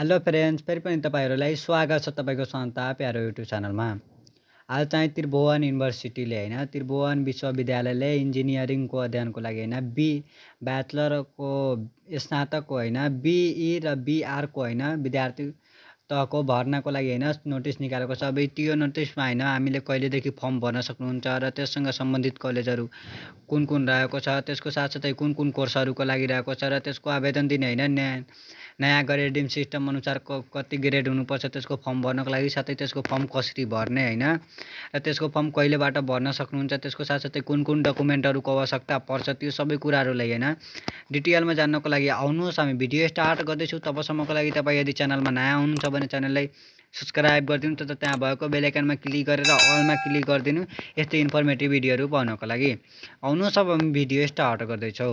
hello friends फेरि पनि तपाईँहरूलाई स्वागत छ तपाईँको सन्ता प्यारो युट्युब च्यानलमा आज चाहिँ त्रिभुवन युनिभर्सिटीले होइन त्रिभुवन विश्वविद्यालयले इन्जिनियरिङको अध्ययनको लागि होइन बी ब्याचलरको स्नातकको होइन बिई र बिआरको होइन विद्यार्थी तहको भर्नाको लागि होइन नोटिस निकालेको छ अब त्यो नोटिसमा होइन हामीले कहिलेदेखि फर्म भर्न सक्नुहुन्छ र त्यससँग सम्बन्धित कलेजहरू कुन कुन रहेको छ त्यसको साथसाथै कुन कुन कोर्सहरूको लागि रहेको छ र त्यसको आवेदन दिने होइन न्याय नयाँ ग्रेडिङ सिस्टम अनुसार कति ग्रेड हुनुपर्छ त्यसको फर्म भर्नको लागि साथै त्यसको फर्म कसरी भर्ने होइन र त्यसको फर्म कहिलेबाट भर्न सक्नुहुन्छ त्यसको साथसाथै कुन कुन डकुमेन्टहरूको आवश्यकता पर्छ त्यो सबै कुराहरूलाई होइन डिटेलमा जान्नको लागि आउनुहोस् हामी भिडियो स्टार्ट गर्दैछु तबसम्मको लागि तपाईँ यदि च्यानलमा नयाँ हुनुहुन्छ भने च्यानललाई सब्सक्राइब गरिदिनु त त्यहाँ भएको बेलायकनमा क्लिक गरेर अलमा क्लिक गरिदिनु यस्तै इन्फर्मेटिभ भिडियोहरू पाउनको लागि आउनुहोस् अब हामी भिडियो स्टार्ट गर्दैछौँ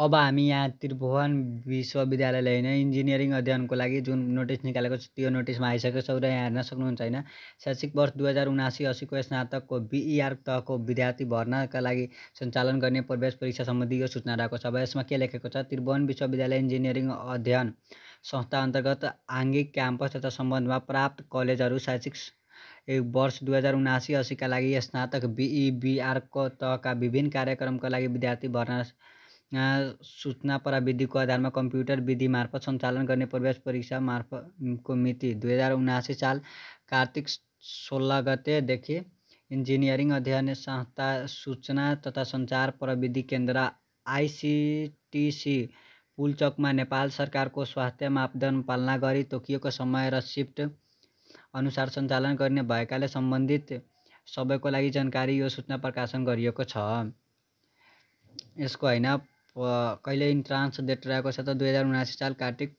अब हामी यहाँ त्रिभुवन विश्वविद्यालयले होइन इन्जिनियरिङ अध्ययनको लागि जुन नोटिस निकालेको छ त्यो नोटिसमा आइसकेको छ र यहाँ हेर्न सक्नुहुन्छ होइन शैक्षिक वर्ष दुई हजार उनासी असीको स्नातकको बिइआर तहको विद्यार्थी भर्नाका लागि सञ्चालन गर्ने प्रवेश परीक्षा सम्बन्धी यो सूचना रहेको छ अब यसमा के लेखेको छ त्रिभुवन विश्वविद्यालय इन्जिनियरिङ अध्ययन संस्था अन्तर्गत आङ्गिक क्याम्पस तथा सम्बन्धमा प्राप्त कलेजहरू शैक्षिक वर्ष दुई हजार उनासी असीका लागि स्नातक बिइबिआरको तहका विभिन्न कार्यक्रमका लागि विद्यार्थी भर्ना सूचना प्रविधिको आधारमा कम्प्युटर विधि मार्फत सञ्चालन गर्ने प्रवेश परीक्षा मार्फतको मिति दुई हजार उनासी साल कार्तिक सोह्र गतेदेखि इन्जिनियरिङ अध्ययन संस्था सूचना तथा सञ्चार प्रविधि केन्द्र आइसिटिसी पुलचोकमा नेपाल सरकारको स्वास्थ्य मापदण्ड पालना गरी तोकिएको समय र सिफ्ट अनुसार सञ्चालन गर्ने भएकाले सम्बन्धित सबैको लागि जानकारी यो सूचना प्रकाशन गरिएको छ यसको होइन कहिले इन्ट्रान्स डेट रहेको छ त दुई हजार उनासी साल कार्तिक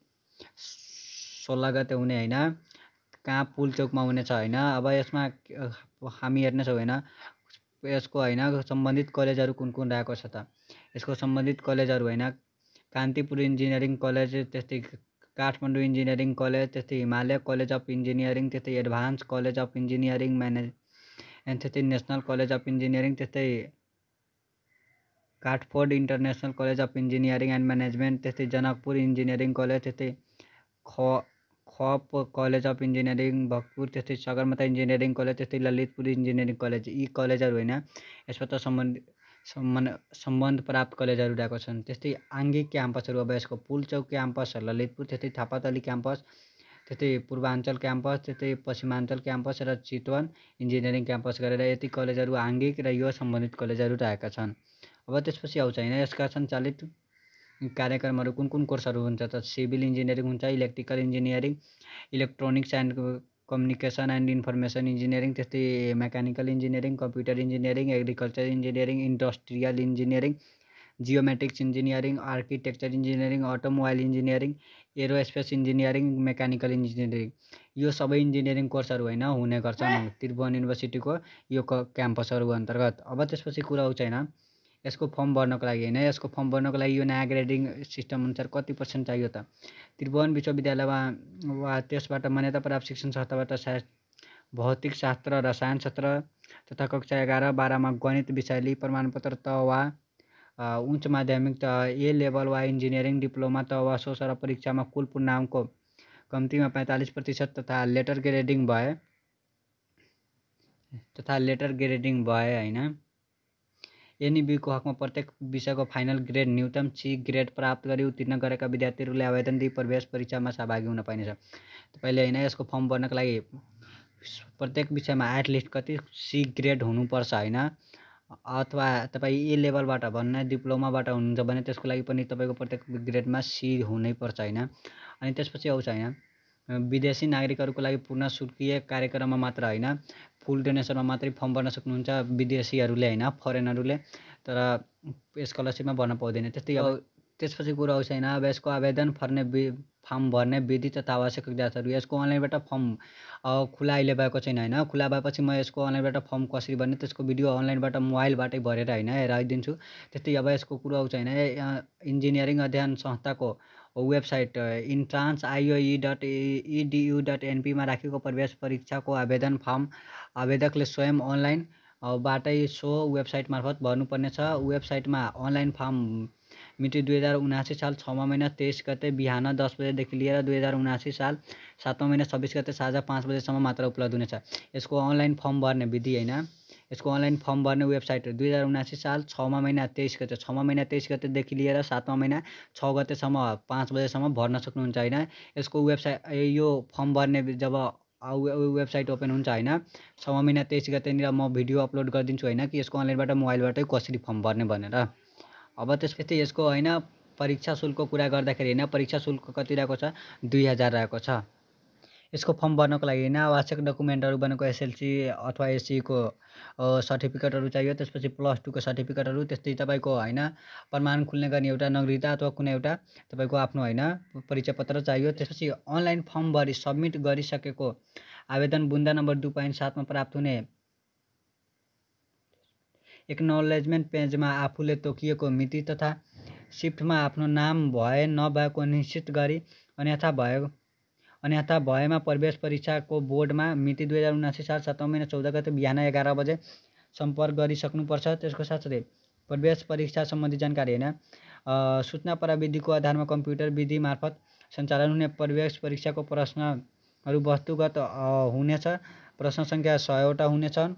सोह्र गते हुने होइन कहाँ पुल चौकमा हुनेछ होइन अब यसमा हामी हेर्नेछौँ होइन यसको होइन सम्बन्धित कलेजहरू कुन कुन रहेको छ त यसको सम्बन्धित कलेजहरू होइन कान्तिपुर इन्जिनियरिङ कलेज त्यस्तै काठमाडौँ इन्जिनियरिङ कलेज त्यस्तै हिमालय कलेज अफ इन्जिनियरिङ त्यस्तै advance college of engineering manage त्यस्तै नेसनल कलेज अफ इन्जिनियरिङ त्यस्तै Kathford international college of engineering and management त्यस्तै जनकपुर इन्जिनियरिङ कलेज त्यस्तै ख खप कलेज अफ इन्जिनियरिङ भक्तपुर त्यस्तै सगरमाथा इन्जिनियरिङ कलेज त्यस्तै ललितपुर इन्जिनियरिङ कलेज यी कलेजहरू होइन यसबाट सम्बन्धित सम्बन्ध सम्बन्ध प्राप्त कलेजहरू रहेको छन् त्यस्तै आङ्गिक क्याम्पसहरू अब यसको पुलचौक क्याम्पस ललितपुर त्यस्तै थापातली क्याम्पस त्यस्तै पूर्वाञ्चल क्याम्पस त्यस्तै पश्चिमाञ्चल क्याम्पस र चितवन इन्जिनियरिङ क्याम्पस गरेर यति कलेजहरू आङ्गिक र यो सम्बन्धित कलेजहरू रहेका छन् अब त्यसपछि आउँछ होइन यसका सञ्चालित कार्यक्रमहरू कुन कुन कोर्सहरू हुन्छ त सिभिल इन्जिनियरिङ हुन्छ electrical engineering electronics and communication and information engineering त्यस्तै mechanical engineering computer engineering agriculture engineering industrial engineering geometrics engineering architecture engineering automobile engineering aerospace engineering mechanical engineering यो सबै इन्जिनियरिङ कोर्सहरू होइन हुने गर्छन् त्रिभुवन युनिभर्सिटीको यो क क्याम्पसहरू अन्तर्गत अब त्यसपछि कुरा आउँछ होइन यसको फर्म भर्नको लागि होइन यसको फर्म भर्नको लागि यो नयाँ ग्रेडिङ सिस्टम अनुसार कति पर्सेन्ट चाहियो त त्रिभुवन विश्वविद्यालयमा वा त्यसबाट मान्यता प्राप्त शिक्षण संस्थाबाट सा भौतिक शास्त्र रसायन शास्त्र तथा कक्षा एघार बाह्रमा गणित विषयली प्रमाणपत्र त वा उच्च माध्यमिक त ए लेभल वा इन्जिनियरिङ डिप्लोमा त वा सोसर परीक्षामा कुल पूर्णाङ्कको कम्तीमा पैँतालिस प्रतिशत तथा लेटर ग्रेडिङ भए तथा लेटर ग्रेडिङ भए होइन एनइबीको हकमा प्रत्येक विषयको फाइनल ग्रेड न्यूनतम सी ग्रेड प्राप्त गरी उत्तीर्ण गरेका विद्यार्थीहरूले आवेदन दिई प्रवेश परीक्षामा सहभागी हुन पाइनेछ तपाईँले होइन यसको फर्म भर्नको लागि प्रत्येक विषयमा एटलिस्ट कति सी ग्रेड हुनुपर्छ होइन अथवा तपाईँ ए लेभलबाट भन्न डिप्लोमाबाट हुनुहुन्छ भने त्यसको लागि पनि तपाईँको प्रत्येक ग्रेडमा सी हुनैपर्छ होइन अनि त्यसपछि आउँछ होइन विदेशी नागरिकहरूको लागि पूर्ण शुल्कीय कार्यक्रममा मात्र होइन फुल डोनेसनमा मात्रै फर्म भर्न सक्नुहुन्छ विदेशीहरूले होइन फरेनरहरूले तर स्कलरसिपमा भर्न पाउँदैन त्यस्तै अब त्यसपछि कुरो आउँछ होइन अब यसको आवेदन फर्ने वि फर्म भर्ने विधि तथा आवश्यक कागजातहरू यसको अनलाइनबाट फर्म खुला अहिले भएको छैन होइन खुला भएपछि म यसको अनलाइनबाट फर्म कसरी भर्ने त्यसको भिडियो अनलाइनबाट मोबाइलबाटै भरेर होइन हेराइदिन्छु त्यस्तै अब यसको कुरो आउँछ होइन इन्जिनियरिङ अध्ययन संस्थाको website entrance IOE dot EDU dot एनपीमा राखिएको प्रवेश परीक्षाको आवेदन फर्म आवेदकले स्वयं अनलाइन बाटै सो वेबसाइट मार्फत भर्नुपर्नेछ वेबसाइटमा अनलाइन फर्म मिति दुई हजार उनासी साल छमा महिना तेइस गते बिहान दस बजेदेखि लिएर दुई हजार उनासी साल सातमा महिना छब्बिस गते साँझ पाँच बजेसम्म मात्र उपलब्ध हुनेछ यसको अनलाइन फर्म भर्ने विधि होइन यसको अनलाइन फर्म भर्ने वेबसाइटहरू दुई हजार उनासी साल छमा महिना तेइस गते छमा महिना तेइस गतेदेखि लिएर सातमा महिना छ गतेसम्म पाँच बजेसम्म भर्न सक्नुहुन्छ होइन यसको वेबसाइट यो फर्म भर्ने जब वेबसाइट ओपन हुन्छ होइन छ महिना तेइस गतेनिर म भिडियो अपलोड गरिदिन्छु होइन कि यसको अनलाइनबाट मोबाइलबाटै कसरी फर्म भर्ने भनेर अब त्यसपछि यसको होइन परीक्षा शुल्कको कुरा गर्दाखेरि होइन परीक्षा शुल्क कति रहेको छ दुई हजार रहेको छ यसको फर्म भर्नको लागि होइन आवश्यक डकुमेन्टहरू भनेको एसएलसी अथवा एससीको e सर्टिफिकेटहरू चाहियो त्यसपछि प्लस टूको सर्टिफिकेटहरू त्यस्तै तपाईँको होइन प्रमाण खुल्ने गर्ने एउटा नगरिता अथवा कुनै एउटा तपाईँको आफ्नो होइन परिचय पत्र चाहियो त्यसपछि अनलाइन फर्म भरि सब्मिट गरिसकेको आवेदन बुन्दा नम्बर दुई पोइन्ट सातमा प्राप्त हुने एक्नोलेजमेन्ट पेजमा आफूले तोकिएको मिति तथा सिफ्टमा आफ्नो नाम भए नभएको निश्चित गरी अन्यथा भयो अन्यथा भएमा प्रवेश परीक्षाको बोर्डमा मिति दुई हजार उनासी साल सातौँ महिना चौध गते बिहान एघार बजे सम्पर्क गरिसक्नुपर्छ त्यसको साथसाथै प्रवेश परीक्षा सम्बन्धी जानकारी होइन सूचना प्रविधिको आधारमा कम्प्युटर विधि मार्फत सञ्चालन हुने प्रवेश परीक्षाको प्रश्नहरू वस्तुगत हुनेछ प्रश्न सङ्ख्या सयवटा हुनेछन्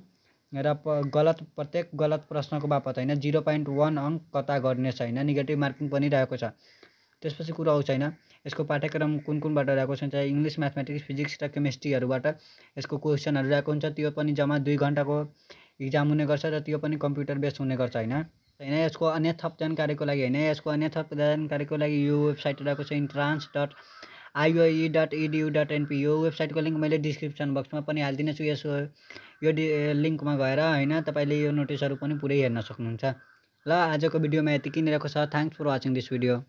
र प गलत प्रत्येक गलत प्रश्नको बापत होइन जिरो पोइन्ट वान अङ्क कता गर्नेछ होइन नेगेटिभ मार्किङ पनि रहेको छ त्यसपछि कुरो आउँछ होइन यसको पाठ्यक्रम कुन कुनबाट रहेको चाहे इङ्ग्लिस म्याथमेटिक्स फिजिक्स र केमिस्ट्रीहरूबाट यसको क्वेसनहरू रहेको हुन्छ त्यो पनि जम्मा दुई घन्टाको इक्जाम हुने गर्छ र त्यो पनि कम्प्युटर बेस्ड हुने गर्छ होइन होइन यसको अन्य थप जानकारीको लागि होइन यसको अन्य थप जानकारीको लागि यो वेबसाइट रहेको छ entrance dot IOE e dot EDU e dot NP यो वेबसाइटको लिङ्क मैले डिस्क्रिप्सन बक्समा पनि हालिदिनेछु यस यो डि लिङ्कमा गएर होइन तपाईँले यो नोटिसहरू पनि पुरै हेर्न सक्नुहुन्छ ल आजको भिडियोमा यति किनिरहेको छ thanks for watching this video